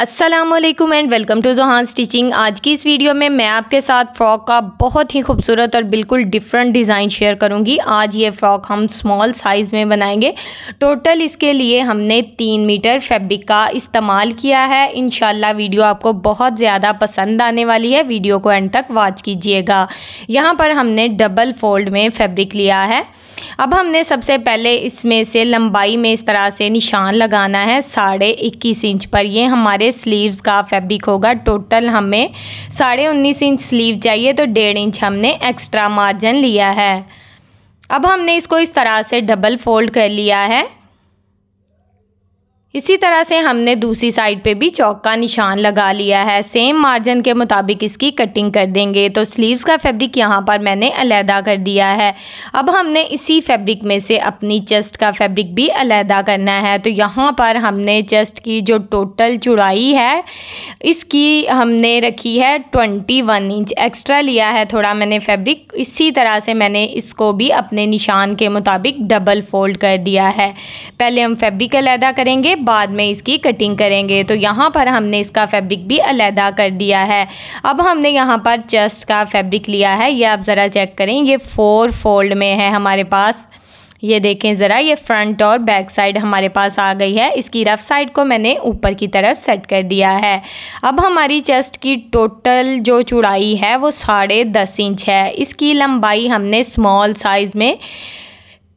Aslam and welcome to Johan stitching आज की इस वीडियो में मैं आपके साथ फ़्रॉक का बहुत ही खूबसूरत और बिल्कुल डिफरेंट डिज़ाइन शेयर करूंगी आज ये फ़्रॉक हम स्मॉल साइज़ में बनाएंगे टोटल इसके लिए हमने तीन मीटर फैब्रिक का इस्तेमाल किया है इन वीडियो आपको बहुत ज़्यादा पसंद आने वाली है वीडियो को एंड तक वॉच कीजिएगा यहाँ पर हमने डबल फोल्ड में फैब्रिक लिया है अब हमने सबसे पहले इसमें से लंबाई में इस तरह से निशान लगाना है साढ़े इक्कीस इंच पर ये हमारे सारे स्लीव्स का फैब्रिक होगा टोटल हमें साढ़े उन्नीस इंच स्लीव चाहिए तो डेढ़ इंच हमने एक्स्ट्रा मार्जिन लिया है अब हमने इसको इस तरह से डबल फोल्ड कर लिया है इसी तरह से हमने दूसरी साइड पे भी चौक का निशान लगा लिया है सेम मार्जिन के मुताबिक इसकी कटिंग कर देंगे तो स्लीव्स का फैब्रिक यहाँ पर मैंने अलहदा कर दिया है अब हमने इसी फैब्रिक में से अपनी चेस्ट का फैब्रिक भी अलहदा करना है तो यहाँ पर हमने चेस्ट की जो टोटल चुड़ाई है इसकी हमने रखी है ट्वेंटी वन इंच एक्स्ट्रा लिया है थोड़ा मैंने फैब्रिक इसी तरह से मैंने इसको भी अपने निशान के मुताबिक डबल फोल्ड कर दिया है पहले हम फैब्रिक अलहदा करेंगे बाद में इसकी कटिंग करेंगे तो यहाँ पर हमने इसका फैब्रिक भी अलहदा कर दिया है अब हमने यहाँ पर चेस्ट का फैब्रिक लिया है ये आप ज़रा चेक करें ये फोर फोल्ड में है हमारे पास ये देखें ज़रा ये फ्रंट और बैक साइड हमारे पास आ गई है इसकी रफ साइड को मैंने ऊपर की तरफ सेट कर दिया है अब हमारी चेस्ट की टोटल जो चौड़ाई है वो साढ़े दस इंच है इसकी लंबाई हमने स्मॉल साइज़ में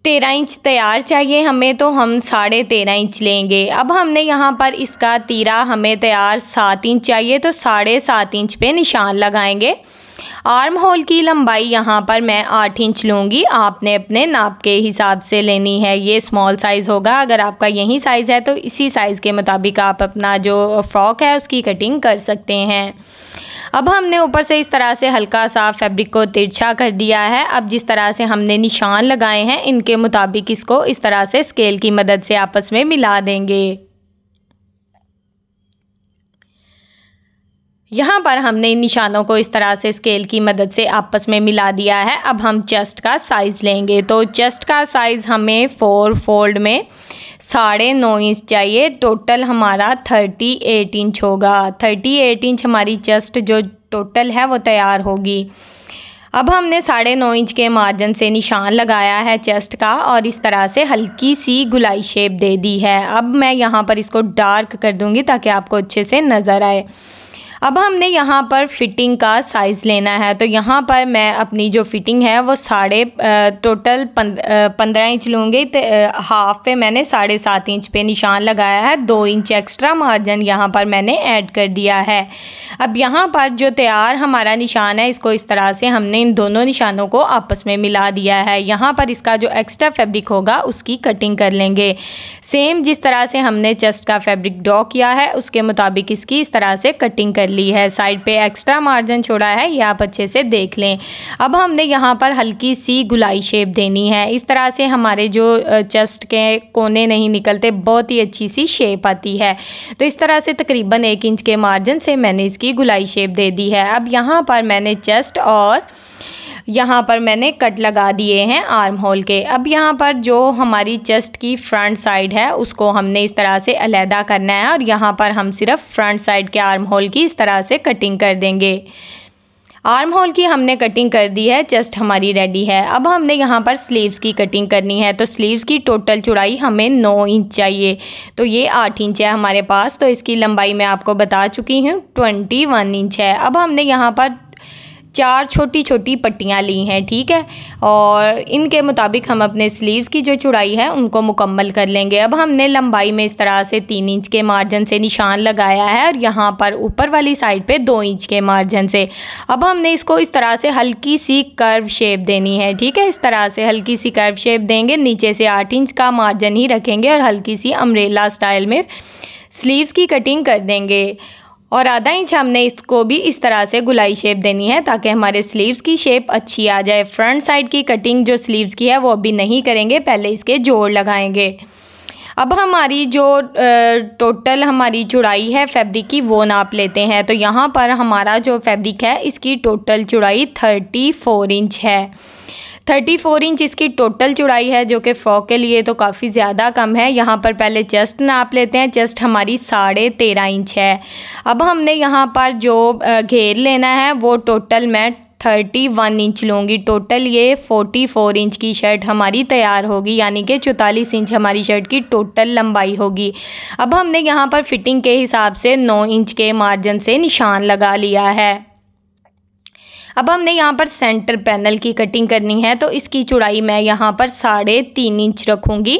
तेरह इंच तैयार चाहिए हमें तो हम साढ़े तेरह इंच लेंगे अब हमने यहाँ पर इसका तीरा हमें तैयार सात इंच चाहिए तो साढ़े सात इंच पे निशान लगाएंगे आर्म होल की लंबाई यहाँ पर मैं आठ इंच लूँगी आपने अपने नाप के हिसाब से लेनी है ये स्मॉल साइज़ होगा अगर आपका यही साइज़ है तो इसी साइज़ के मुताबिक आप अपना जो फ्रॉक है उसकी कटिंग कर सकते हैं अब हमने ऊपर से इस तरह से हल्का सा फैब्रिक को तिरछा कर दिया है अब जिस तरह से हमने निशान लगाए हैं इनके मुताबिक इसको इस तरह से स्केल की मदद से आपस में मिला देंगे यहाँ पर हमने इन निशानों को इस तरह से स्केल की मदद से आपस में मिला दिया है अब हम चेस्ट का साइज़ लेंगे तो चेस्ट का साइज़ हमें फोर फोल्ड में साढ़े नौ इंच चाहिए टोटल हमारा थर्टी एट इंच होगा थर्टी एट इंच हमारी चेस्ट जो टोटल है वो तैयार होगी अब हमने साढ़े नौ इंच के मार्जिन से निशान लगाया है चेस्ट का और इस तरह से हल्की सी गुलाई शेप दे दी है अब मैं यहाँ पर इसको डार्क कर दूँगी ताकि आपको अच्छे से नज़र आए अब हमने यहाँ पर फ़िटिंग का साइज़ लेना है तो यहाँ पर मैं अपनी जो फ़िटिंग है वो साढ़े टोटल पंद्रह इंच लूँगी तो हाफ़ पे मैंने साढ़े सात इंच पे निशान लगाया है दो इंच एक्स्ट्रा मार्जिन यहाँ पर मैंने ऐड कर दिया है अब यहाँ पर जो तैयार हमारा निशान है इसको इस तरह से हमने इन दोनों निशानों को आपस में मिला दिया है यहाँ पर इसका जो एक्स्ट्रा फैब्रिक होगा उसकी कटिंग कर लेंगे सेम जिस तरह से हमने चेस्ट का फैब्रिक ड्रॉ किया है उसके मुताबिक इसकी इस तरह से कटिंग कर कर ली है साइड पे एक्स्ट्रा मार्जिन छोड़ा है ये आप अच्छे से देख लें अब हमने यहाँ पर हल्की सी गुलाई शेप देनी है इस तरह से हमारे जो चेस्ट के कोने नहीं निकलते बहुत ही अच्छी सी शेप आती है तो इस तरह से तकरीबन एक इंच के मार्जिन से मैंने इसकी गुलाई शेप दे दी है अब यहाँ पर मैंने चेस्ट और यहाँ पर मैंने कट लगा दिए हैं आर्म होल के अब यहाँ पर जो हमारी चेस्ट की फ्रंट साइड है उसको हमने इस तरह से अलहदा करना है और यहाँ पर हम सिर्फ फ्रंट साइड के आर्म होल की इस तरह से कटिंग कर देंगे आर्म होल की हमने कटिंग कर दी है चेस्ट हमारी रेडी है अब हमने यहाँ पर स्लीव्स की कटिंग करनी है तो स्लीव्स की टोटल चौड़ाई हमें नौ इंच चाहिए तो ये आठ इंच है हमारे पास तो इसकी लंबाई मैं आपको बता चुकी हूँ ट्वेंटी वन इंच है अब हमने यहाँ पर चार छोटी छोटी पट्टियाँ ली हैं ठीक है और इनके मुताबिक हम अपने स्लीव्स की जो चुड़ाई है उनको मुकम्मल कर लेंगे अब हमने लंबाई में इस तरह से तीन इंच के मार्जिन से निशान लगाया है और यहाँ पर ऊपर वाली साइड पे दो इंच के मार्जिन से अब हमने इसको इस तरह से हल्की सी कर्व शेप देनी है ठीक है इस तरह से हल्की सी कर्व शेप देंगे नीचे से आठ इंच का मार्जन ही रखेंगे और हल्की सी अम्ब्रेला स्टाइल में स्लीव्स की कटिंग कर देंगे और आधा इंच हमने इसको भी इस तरह से गुलाई शेप देनी है ताकि हमारे स्लीव्स की शेप अच्छी आ जाए फ्रंट साइड की कटिंग जो स्लीव्स की है वो अभी नहीं करेंगे पहले इसके जोड़ लगाएंगे अब हमारी जो टोटल हमारी चुड़ाई है फैब्रिक की वो नाप लेते हैं तो यहाँ पर हमारा जो फैब्रिक है इसकी टोटल चुड़ाई थर्टी फोर इंच है थर्टी फोर इंच इसकी टोटल चौड़ाई है जो कि फ़ॉक के लिए तो काफ़ी ज़्यादा कम है यहाँ पर पहले चेस्ट नाप लेते हैं चेस्ट हमारी साढ़े तेरह इंच है अब हमने यहाँ पर जो घेर लेना है वो टोटल मैं थर्टी वन इंच लूँगी टोटल ये फोर्टी फोर इंच की शर्ट हमारी तैयार होगी यानी कि चौतालीस इंच हमारी शर्ट की टोटल लंबाई होगी अब हमने यहाँ पर फिटिंग के हिसाब से नौ इंच के मार्जिन से निशान लगा लिया है अब हमने यहाँ पर सेंटर पैनल की कटिंग करनी है तो इसकी चौड़ाई मैं यहाँ पर साढ़े तीन इंच रखूँगी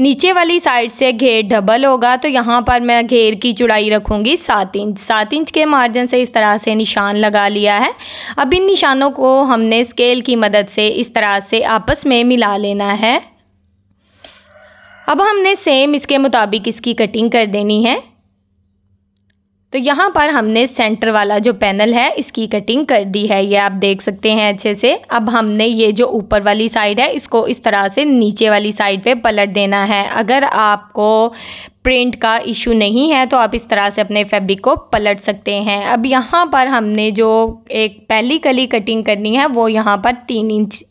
नीचे वाली साइड से घेर डबल होगा तो यहाँ पर मैं घेर की चौड़ाई रखूँगी सात इंच सात इंच के मार्जिन से इस तरह से निशान लगा लिया है अब इन निशानों को हमने स्केल की मदद से इस तरह से आपस में मिला लेना है अब हमने सेम इसके मुताबिक इसकी कटिंग कर देनी है तो यहाँ पर हमने सेंटर वाला जो पैनल है इसकी कटिंग कर दी है ये आप देख सकते हैं अच्छे से अब हमने ये जो ऊपर वाली साइड है इसको इस तरह से नीचे वाली साइड पे पलट देना है अगर आपको प्रिंट का इशू नहीं है तो आप इस तरह से अपने फैब्रिक को पलट सकते हैं अब यहाँ पर हमने जो एक पहली कली कटिंग करनी है वो यहाँ पर तीन इंच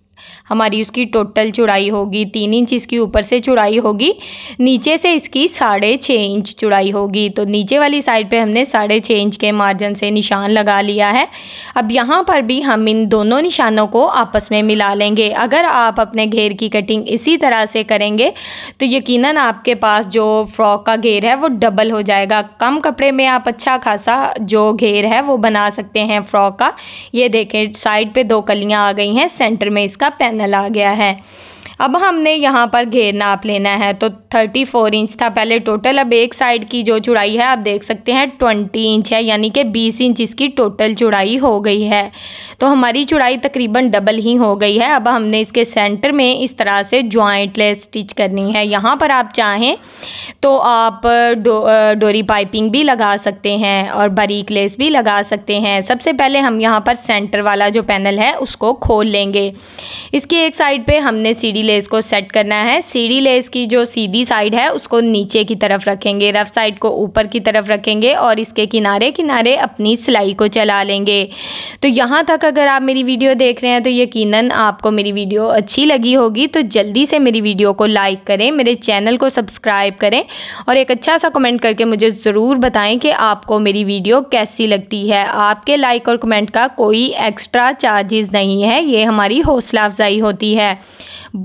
हमारी उसकी टोटल चौड़ाई होगी तीन इंच इसकी ऊपर से चौड़ाई होगी नीचे से इसकी साढ़े छः इंच चौड़ाई होगी तो नीचे वाली साइड पे हमने साढ़े छः इंच के मार्जिन से निशान लगा लिया है अब यहाँ पर भी हम इन दोनों निशानों को आपस में मिला लेंगे अगर आप अपने घेर की कटिंग इसी तरह से करेंगे तो यकीन आपके पास जो फ्रॉक का घेर है वो डबल हो जाएगा कम कपड़े में आप अच्छा खासा जो घेर है वो बना सकते हैं फ्रॉक का ये देखें साइड पर दो कलियाँ आ गई हैं सेंटर में इसका का पैनल आ गया है अब हमने यहाँ पर घेर नाप लेना है तो थर्टी फोर इंच था पहले टोटल अब एक साइड की जो चुड़ाई है आप देख सकते हैं ट्वेंटी इंच है यानी कि बीस इंच इसकी टोटल चुड़ाई हो गई है तो हमारी चुड़ाई तकरीबन डबल ही हो गई है अब हमने इसके सेंटर में इस तरह से लेस स्टिच करनी है यहाँ पर आप चाहें तो आप डोरी डोरी पाइपिंग भी लगा सकते हैं और बारीक लेस भी लगा सकते हैं सबसे पहले हम यहाँ पर सेंटर वाला जो पैनल है उसको खोल लेंगे इसकी एक साइड पे हमने सीढ़ी लेस को सेट करना है सीढ़ी लेस की जो सीधी साइड है उसको नीचे की तरफ रखेंगे रफ साइड को ऊपर की तरफ रखेंगे और इसके किनारे किनारे अपनी सिलाई को चला लेंगे तो यहाँ तक अगर आप मेरी वीडियो देख रहे हैं तो यकीनन आपको मेरी वीडियो अच्छी लगी होगी तो जल्दी से मेरी वीडियो को लाइक करें मेरे चैनल को सब्सक्राइब करें और एक अच्छा सा कमेंट करके मुझे ज़रूर बताएं कि आपको मेरी वीडियो कैसी लगती है आपके लाइक और कमेंट का कोई एक्स्ट्रा चार्जेस नहीं है ये हमारी हौसला अफजाई होती है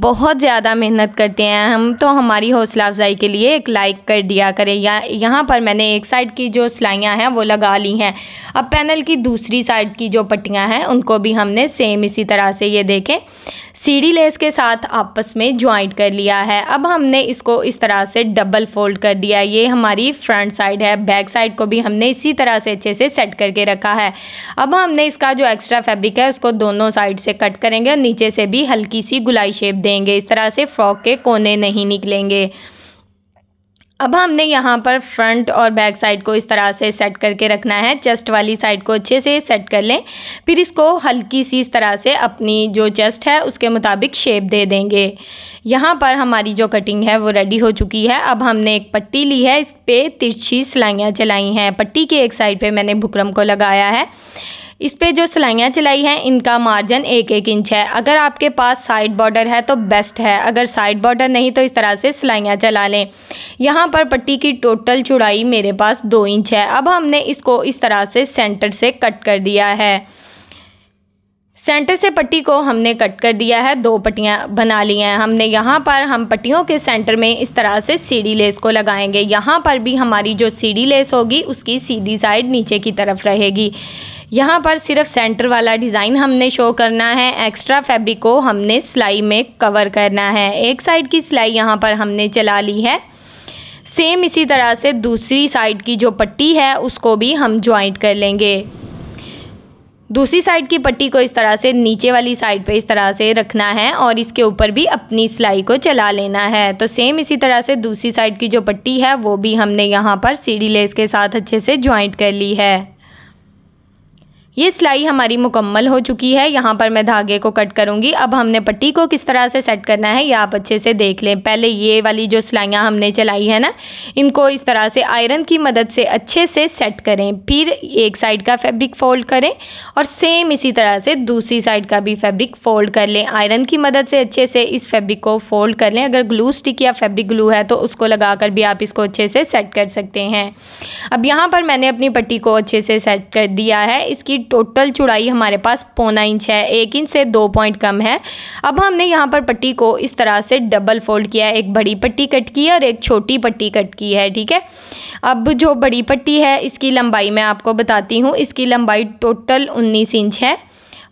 बहुत ज़्यादा मेहनत करते हैं हम तो हमारी हौसला अफजाई के लिए एक लाइक कर दिया करें या यहाँ पर मैंने एक साइड की जो सिलाइयाँ हैं वो लगा ली हैं अब पैनल की दूसरी साइड की जो पट्टियाँ हैं उनको भी हमने सेम इसी तरह से ये देखें सीढ़ी लेस के साथ आपस में ज्वाइंट कर लिया है अब हमने इसको इस तरह से डबल फोल्ड कर दिया ये हमारी फ्रंट साइड है बैक साइड को भी हमने इसी तरह से अच्छे से सेट करके रखा है अब हमने इसका जो एक्स्ट्रा फैब्रिक है उसको दोनों साइड से कट करेंगे और नीचे से भी हल्की सी गुलाई शेप देंगे इस तरह से फ्रॉक के कोने नहीं निकलेंगे अब हमने यहाँ पर फ्रंट और बैक साइड को इस तरह से सेट करके रखना है चेस्ट वाली साइड को अच्छे से सेट कर लें फिर इसको हल्की सी इस तरह से अपनी जो चेस्ट है उसके मुताबिक शेप दे देंगे यहाँ पर हमारी जो कटिंग है वो रेडी हो चुकी है अब हमने एक पट्टी ली है इस पर तिरछी सिलाइयाँ चलाई हैं पट्टी के एक साइड पर मैंने भुकरम को लगाया है इस पर जो सिलाइयाँ चलाई हैं इनका मार्जिन एक एक इंच है अगर आपके पास साइड बॉर्डर है तो बेस्ट है अगर साइड बॉर्डर नहीं तो इस तरह से सिलाइयाँ चला लें यहाँ पर पट्टी की टोटल चौड़ाई मेरे पास दो इंच है अब हमने इसको इस तरह से सेंटर से कट कर दिया है सेंटर से पट्टी को हमने कट कर दिया है दो पट्टियाँ बना ली हैं हमने यहाँ पर हम पट्टियों के सेंटर में इस तरह से सीढ़ी लेस को लगाएंगे यहाँ पर भी हमारी जो सीढ़ी लेस होगी उसकी सीधी साइड नीचे की तरफ रहेगी यहाँ पर सिर्फ सेंटर वाला डिज़ाइन हमने शो करना है एक्स्ट्रा फैब्रिक को हमने सिलाई में कवर करना है एक साइड की सिलाई यहाँ पर हमने चला ली है सेम इसी तरह से दूसरी साइड की जो पट्टी है उसको भी हम ज्वाइंट कर लेंगे दूसरी साइड की पट्टी को इस तरह से नीचे वाली साइड पे इस तरह से रखना है और इसके ऊपर भी अपनी सिलाई को चला लेना है तो सेम इसी तरह से दूसरी साइड की जो पट्टी है वो भी हमने यहाँ पर सीढ़ी लेस के साथ अच्छे से ज्वाइंट कर ली है ये सिलाई हमारी मुकम्मल हो चुकी है यहाँ पर मैं धागे को कट करूँगी अब हमने पट्टी को किस तरह से सेट करना है ये आप अच्छे से देख लें पहले ये वाली जो सिलाइयाँ हमने चलाई है ना इनको इस तरह से आयरन की मदद से अच्छे से सेट करें फिर एक साइड का फैब्रिक फ़ोल्ड करें और सेम इसी तरह से दूसरी साइड का भी फैब्रिक फ़ोल्ड कर लें आयरन की मदद से अच्छे से इस फैब्रिक को फ़ोल्ड कर लें अगर ग्लू स्टिक या फैब्रिक ग्लू है तो उसको लगा कर भी आप इसको अच्छे से सेट कर सकते हैं अब यहाँ पर मैंने अपनी पट्टी को अच्छे से सेट कर दिया है इसकी टोटल चौड़ाई हमारे पास पौना इंच है एक इंच से दो पॉइंट कम है अब हमने यहाँ पर पट्टी को इस तरह से डबल फोल्ड किया है एक बड़ी पट्टी कट की है और एक छोटी पट्टी कट की है ठीक है अब जो बड़ी पट्टी है इसकी लंबाई मैं आपको बताती हूँ इसकी लंबाई टोटल उन्नीस इंच है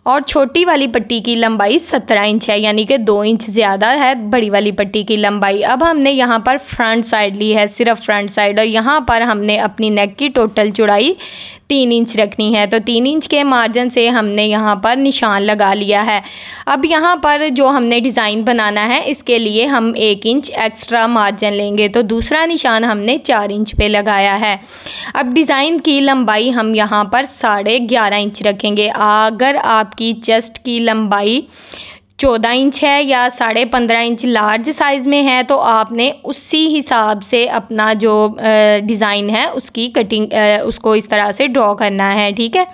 और छोटी वाली पट्टी की लंबाई सत्रह इंच है यानी कि दो इंच ज़्यादा है बड़ी वाली पट्टी की लंबाई अब हमने यहाँ पर फ्रंट साइड ली है सिर्फ फ्रंट साइड और यहाँ पर हमने अपनी नेक की टोटल चौड़ाई तीन इंच रखनी है तो तीन इंच के मार्जिन से हमने यहाँ पर निशान लगा लिया है अब यहाँ पर जो हमने डिज़ाइन बनाना है इसके लिए हम एक इंच एक्स्ट्रा मार्जिन लेंगे तो दूसरा निशान हमने चार इंच पे लगाया है अब डिज़ाइन की लंबाई हम यहाँ पर साढ़े ग्यारह इंच रखेंगे अगर आप आपकी चेस्ट की लंबाई चौदह इंच है या साढ़े पंद्रह इंच लार्ज साइज़ में है तो आपने उसी हिसाब से अपना जो डिज़ाइन है उसकी कटिंग उसको इस तरह से ड्रॉ करना है ठीक है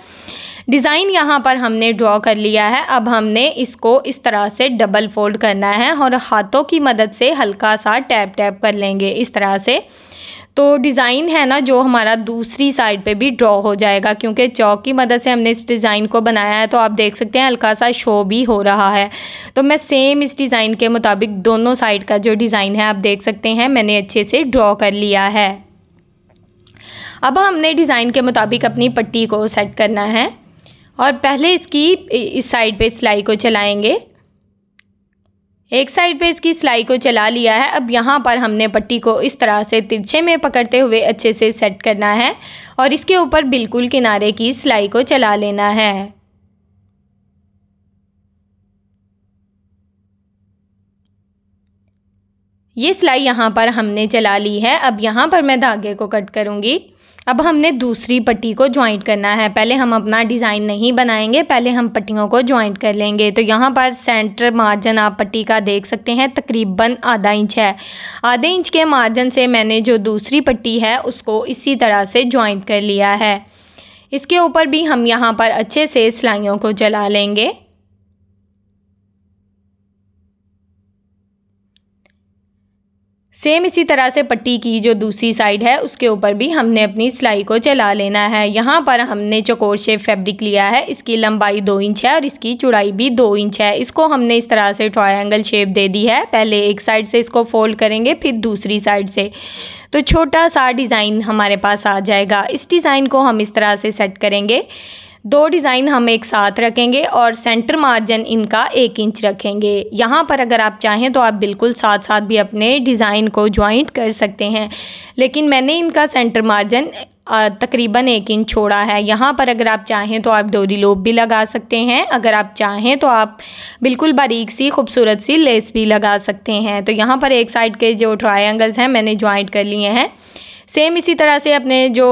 डिज़ाइन यहाँ पर हमने ड्रॉ कर लिया है अब हमने इसको इस तरह से डबल फोल्ड करना है और हाथों की मदद से हल्का सा टैप टैप कर लेंगे इस तरह से तो डिज़ाइन है ना जो हमारा दूसरी साइड पे भी ड्रॉ हो जाएगा क्योंकि चौक की मदद से हमने इस डिज़ाइन को बनाया है तो आप देख सकते हैं हल्का सा शो भी हो रहा है तो मैं सेम इस डिज़ाइन के मुताबिक दोनों साइड का जो डिज़ाइन है आप देख सकते हैं मैंने अच्छे से ड्रॉ कर लिया है अब हमने डिज़ाइन के मुताबिक अपनी पट्टी को सेट करना है और पहले इसकी इस साइड पे सिलाई को चलाएंगे एक साइड पे इसकी सिलाई को चला लिया है अब यहाँ पर हमने पट्टी को इस तरह से तिरछे में पकड़ते हुए अच्छे से सेट करना है और इसके ऊपर बिल्कुल किनारे की सिलाई को चला लेना है ये सिलाई यहाँ पर हमने चला ली है अब यहाँ पर मैं धागे को कट करूँगी अब हमने दूसरी पट्टी को ज्वाइंट करना है पहले हम अपना डिज़ाइन नहीं बनाएंगे पहले हम पट्टियों को ज्वाइंट कर लेंगे तो यहाँ पर सेंटर मार्जिन आप पट्टी का देख सकते हैं तकरीबन आधा इंच है आधे इंच के मार्जिन से मैंने जो दूसरी पट्टी है उसको इसी तरह से ज्वाइंट कर लिया है इसके ऊपर भी हम यहाँ पर अच्छे से सिलाइयों को चला लेंगे सेम इसी तरह से पट्टी की जो दूसरी साइड है उसके ऊपर भी हमने अपनी सिलाई को चला लेना है यहाँ पर हमने चकोर शेप फैब्रिक लिया है इसकी लंबाई दो इंच है और इसकी चौड़ाई भी दो इंच है इसको हमने इस तरह से ट्रायंगल शेप दे दी है पहले एक साइड से इसको फोल्ड करेंगे फिर दूसरी साइड से तो छोटा सा डिज़ाइन हमारे पास आ जाएगा इस डिज़ाइन को हम इस तरह से सेट करेंगे दो डिज़ाइन हम एक साथ रखेंगे और सेंटर मार्जिन इनका एक इंच रखेंगे यहाँ पर अगर आप चाहें तो आप बिल्कुल साथ साथ भी अपने डिज़ाइन को ज्वाइंट कर सकते हैं लेकिन मैंने इनका सेंटर मार्जिन तकरीबन एक इंच छोड़ा है यहाँ पर अगर आप चाहें तो आप डोरी लोप भी लगा सकते हैं अगर आप चाहें तो आप बिल्कुल बारीक सी खूबसूरत सी लेस भी लगा सकते हैं तो यहाँ पर एक साइड के जो ट्राइंगल्स हैं मैंने ज्वाइंट कर लिए हैं सेम इसी तरह से अपने जो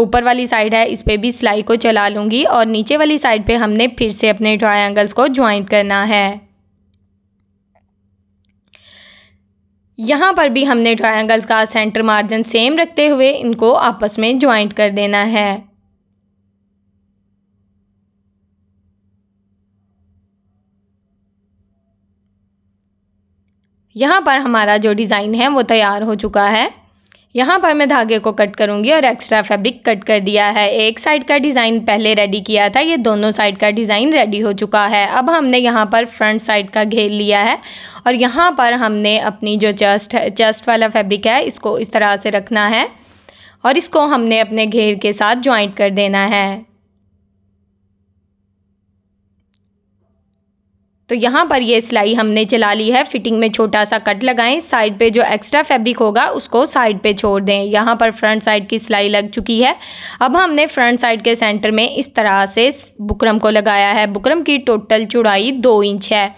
ऊपर वाली साइड है इस पर भी सिलाई को चला लूँगी और नीचे वाली साइड पर हमने फिर से अपने ट्राइंगल्स को ज्वाइंट करना है यहाँ पर भी हमने ट्रायंगल्स का सेंटर मार्जिन सेम रखते हुए इनको आपस में ज्वाइंट कर देना है यहाँ पर हमारा जो डिज़ाइन है वो तैयार हो चुका है यहाँ पर मैं धागे को कट करूँगी और एक्स्ट्रा फैब्रिक कट कर दिया है एक साइड का डिज़ाइन पहले रेडी किया था ये दोनों साइड का डिज़ाइन रेडी हो चुका है अब हमने यहाँ पर फ्रंट साइड का घेर लिया है और यहाँ पर हमने अपनी जो चेस्ट है चेस्ट वाला फैब्रिक है इसको इस तरह से रखना है और इसको हमने अपने घेर के साथ ज्वाइंट कर देना है तो यहाँ पर ये सिलाई हमने चला ली है फिटिंग में छोटा सा कट लगाएं साइड पे जो एक्स्ट्रा फैब्रिक होगा उसको साइड पे छोड़ दें यहाँ पर फ्रंट साइड की सिलाई लग चुकी है अब हमने फ्रंट साइड के सेंटर में इस तरह से बुकरम को लगाया है बुकरम की टोटल चौड़ाई दो इंच है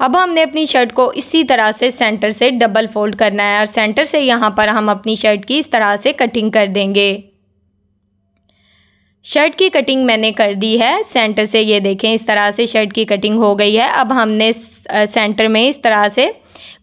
अब हमने अपनी शर्ट को इसी तरह से सेंटर से डबल फोल्ड करना है और सेंटर से यहाँ पर हम अपनी शर्ट की इस तरह से कटिंग कर देंगे शर्ट की कटिंग मैंने कर दी है सेंटर से ये देखें इस तरह से शर्ट की कटिंग हो गई है अब हमने सेंटर में इस तरह से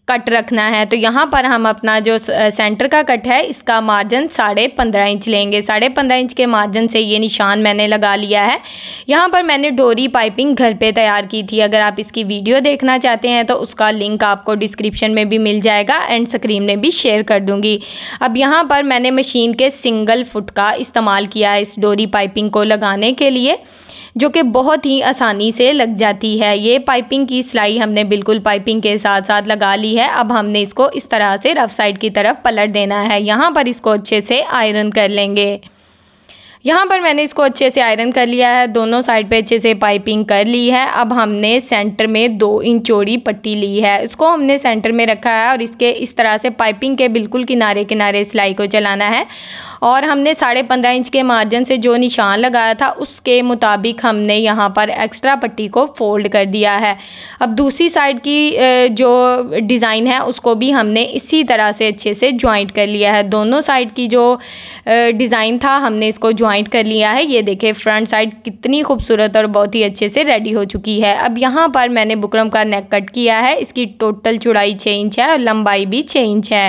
कट रखना है तो यहाँ पर हम अपना जो सेंटर का कट है इसका मार्जिन साढ़े पंद्रह इंच लेंगे साढ़े पंद्रह इंच के मार्जिन से ये निशान मैंने लगा लिया है यहाँ पर मैंने डोरी पाइपिंग घर पे तैयार की थी अगर आप इसकी वीडियो देखना चाहते हैं तो उसका लिंक आपको डिस्क्रिप्शन में भी मिल जाएगा एंड स्क्रीन में भी शेयर कर दूँगी अब यहाँ पर मैंने मशीन के सिंगल फुट का इस्तेमाल किया है इस डोरी पाइपिंग को लगाने के लिए जो कि बहुत ही आसानी से लग जाती है ये पाइपिंग की सिलाई हमने बिल्कुल पाइपिंग के साथ साथ लगा ली है अब हमने इसको इस तरह से रफ साइड की तरफ पलट देना है यहाँ पर इसको अच्छे से आयरन कर लेंगे यहाँ पर मैंने इसको अच्छे से आयरन कर लिया है दोनों साइड पे अच्छे से पाइपिंग कर ली है अब हमने सेंटर में दो इंच चौड़ी पट्टी ली है इसको हमने सेंटर में रखा है और इसके इस तरह से पाइपिंग के बिल्कुल किनारे किनारे सिलाई को चलाना है और हमने साढ़े पंद्रह इंच के मार्जिन से जो निशान लगाया था उसके मुताबिक हमने यहाँ पर एक्स्ट्रा पट्टी को फोल्ड कर दिया है अब दूसरी साइड की जो डिज़ाइन है उसको भी हमने इसी तरह से अच्छे से ज्वाइंट कर लिया है दोनों साइड की जो डिज़ाइन था हमने इसको ज्वाइंट कर लिया है ये देखे फ्रंट साइड कितनी खूबसूरत और बहुत ही अच्छे से रेडी हो चुकी है अब यहाँ पर मैंने बुकरम का नेक कट किया है इसकी टोटल चुड़ाई छः इंच है और लंबाई भी छः इंच है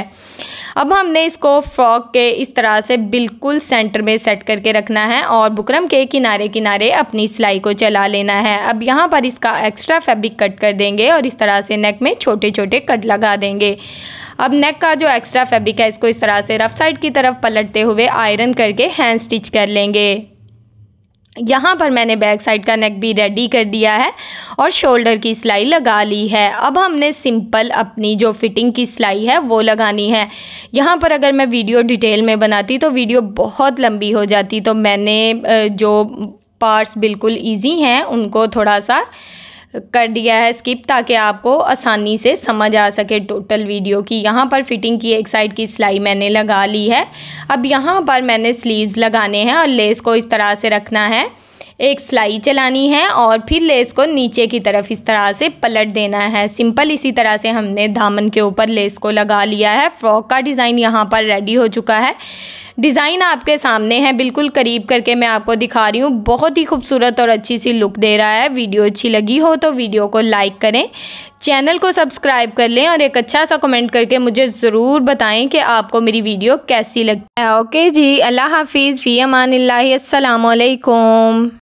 अब हमने इसको फ्रॉक के इस तरह से इसे बिल्कुल सेंटर में सेट करके रखना है और बुकरम के किनारे किनारे अपनी सिलाई को चला लेना है अब यहाँ पर इसका एक्स्ट्रा फैब्रिक कट कर देंगे और इस तरह से नेक में छोटे छोटे कट लगा देंगे अब नेक का जो एक्स्ट्रा फैब्रिक है इसको इस तरह से रफ साइड की तरफ पलटते हुए आयरन करके हैंड स्टिच कर लेंगे यहाँ पर मैंने बैक साइड का नेक भी रेडी कर दिया है और शोल्डर की सिलाई लगा ली है अब हमने सिंपल अपनी जो फिटिंग की सिलाई है वो लगानी है यहाँ पर अगर मैं वीडियो डिटेल में बनाती तो वीडियो बहुत लंबी हो जाती तो मैंने जो पार्ट्स बिल्कुल इजी हैं उनको थोड़ा सा कर दिया है स्किप ताकि आपको आसानी से समझ आ सके टोटल वीडियो की यहाँ पर फिटिंग की एक साइड की सिलाई मैंने लगा ली है अब यहाँ पर मैंने स्लीव्स लगाने हैं और लेस को इस तरह से रखना है एक सिलाई चलानी है और फिर लेस को नीचे की तरफ इस तरह से पलट देना है सिंपल इसी तरह से हमने दामन के ऊपर लेस को लगा लिया है फ्रॉक का डिज़ाइन यहाँ पर रेडी हो चुका है डिज़ाइन आपके सामने है बिल्कुल करीब करके मैं आपको दिखा रही हूँ बहुत ही खूबसूरत और अच्छी सी लुक दे रहा है वीडियो अच्छी लगी हो तो वीडियो को लाइक करें चैनल को सब्सक्राइब कर लें और एक अच्छा सा कमेंट करके मुझे ज़रूर बताएं कि आपको मेरी वीडियो कैसी लगती है ओके जी अल्लाह हाफिज़ फ़ी अमान अल्लाम